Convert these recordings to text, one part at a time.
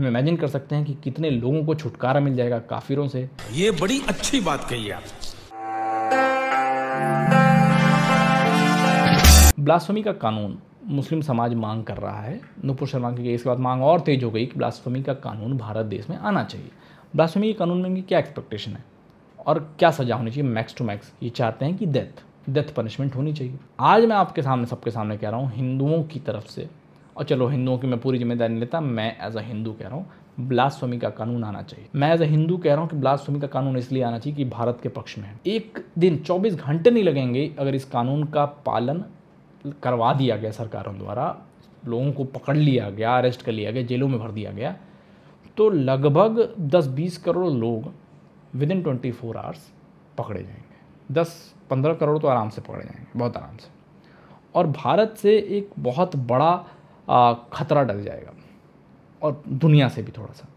हम इमेजिन कर सकते हैं कि कितने लोगों को छुटकारा मिल जाएगा काफिरों से ये बड़ी अच्छी बात कही आप ब्लास्फमी का कानून मुस्लिम समाज मांग कर रहा है नुपुर शर्मा की इसके बाद मांग और तेज हो गई कि ब्लास्फमी का कानून भारत देश में आना चाहिए ब्लास्फमी के कानून में क्या एक्सपेक्टेशन है और क्या सजा होनी चाहिए मैक्स टू मैक्स ये चाहते हैं कि डेथ डेथ पनिशमेंट होनी चाहिए आज मैं आपके सामने सबके सामने कह रहा हूँ हिंदुओं की तरफ से और चलो हिंदुओं की मैं पूरी जिम्मेदारी नहीं लेता मैं एज अ हिंदू कह रहा हूँ ब्लास्वामी का कानून आना चाहिए मैं एज अ हिंदू कह रहा हूँ कि ब्लास्वामी का कानून इसलिए आना चाहिए कि भारत के पक्ष में है एक दिन चौबीस घंटे नहीं लगेंगे अगर इस कानून का पालन करवा दिया गया सरकारों द्वारा लोगों को पकड़ लिया गया अरेस्ट कर लिया गया जेलों में भर दिया गया तो लगभग 10-20 करोड़ लोग within twenty four hours पकड़े जाएंगे 10-15 करोड़ तो आराम से पकड़े जाएंगे बहुत आराम से और भारत से एक बहुत बड़ा ख़तरा डल जाएगा और दुनिया से भी थोड़ा सा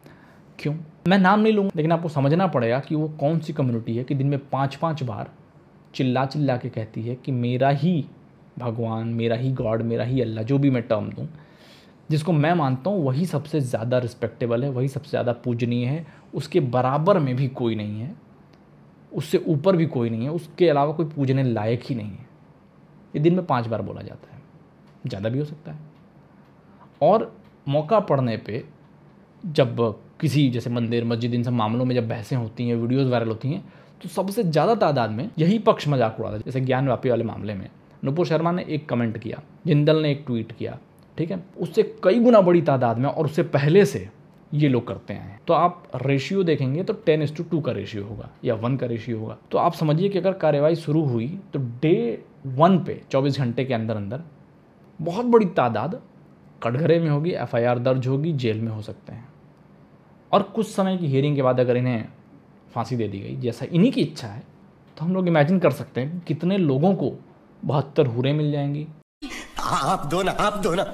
क्यों मैं नाम नहीं लूँगा लेकिन आपको समझना पड़ेगा कि वो कौन सी कम्युनिटी है कि दिन में पाँच पाँच बार चिल्ला चिल्ला के कहती है कि मेरा ही भगवान मेरा ही गॉड मेरा ही अल्लाह जो भी मैं टर्म दूँ जिसको मैं मानता हूँ वही सबसे ज़्यादा रिस्पेक्टेबल है वही सबसे ज़्यादा पूजनीय है उसके बराबर में भी कोई नहीं है उससे ऊपर भी कोई नहीं है उसके अलावा कोई पूजने लायक ही नहीं है ये दिन में पाँच बार बोला जाता है ज़्यादा भी हो सकता है और मौका पड़ने पे जब किसी जैसे मंदिर मस्जिद इन सब मामलों में जब बहसें होती हैं वीडियोस वायरल होती हैं तो सबसे ज़्यादा तादाद में यही पक्ष मजाक उड़ा था जैसे ज्ञान व्यापी वाले मामले में नुपुर शर्मा ने एक कमेंट किया जिंदल ने एक ट्वीट किया ठीक है उससे कई गुना बड़ी तादाद में और उससे पहले से ये लोग करते हैं तो आप रेशियो देखेंगे तो टेन इंस टू टू का रेशियो होगा या वन का रेशियो होगा तो आप समझिए कि अगर कार्रवाई शुरू हुई तो डे वन पे चौबीस घंटे के अंदर अंदर बहुत बड़ी तादाद कटघरे में होगी एफ दर्ज होगी जेल में हो सकते हैं और कुछ समय की हियरिंग के बाद अगर इन्हें फांसी दे दी गई जैसा इन्हीं की इच्छा है तो हम लोग इमेजिन कर सकते हैं कितने लोगों को बहत्तर हुरे मिल जाएंगी आप दो ना आप दो ना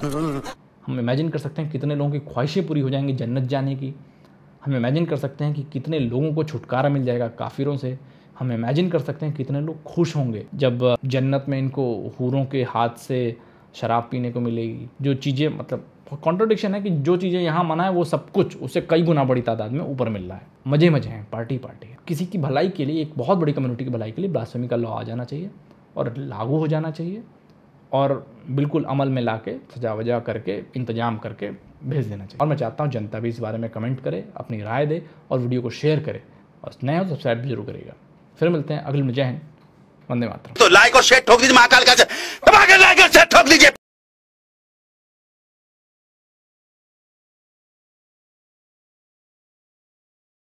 हम इमेजिन कर सकते हैं कितने लोगों की ख्वाहिशें पूरी हो जाएंगी जन्नत जाने की हम इमेजिन कर सकते हैं कि कितने लोगों को छुटकारा मिल जाएगा काफिरों से हम इमेजिन कर सकते हैं कितने लोग खुश होंगे जब जन्नत में इनको हूरों के हाथ से शराब पीने को मिलेगी जो चीज़ें मतलब कॉन्ट्रोडिक्शन है कि जो चीज़ें यहाँ मना है वो सब कुछ उससे कई गुना बड़ी तादाद में ऊपर मिल रहा है मजे मजे हैं पार्टी पार्टी है किसी की भलाई के लिए एक बहुत बड़ी कम्युनिटी की भलाई के लिए ब्लास्टमी का लॉ आ जाना चाहिए और लागू हो जाना चाहिए और बिल्कुल अमल में ला के सजा वजा करके इंतजाम करके भेज देना चाहिए और मैं चाहता हूँ जनता भी इस बारे में कमेंट करे अपनी राय दे और वीडियो को शेयर करे और नया सब्सक्राइब भी जरूर करेगा फिर मिलते हैं अगले में जय हिंद वंदे मातरम तो लाइक और शेयर ठोक दीजिए महाकाल का लाइक और शेयर ठोक दीजिए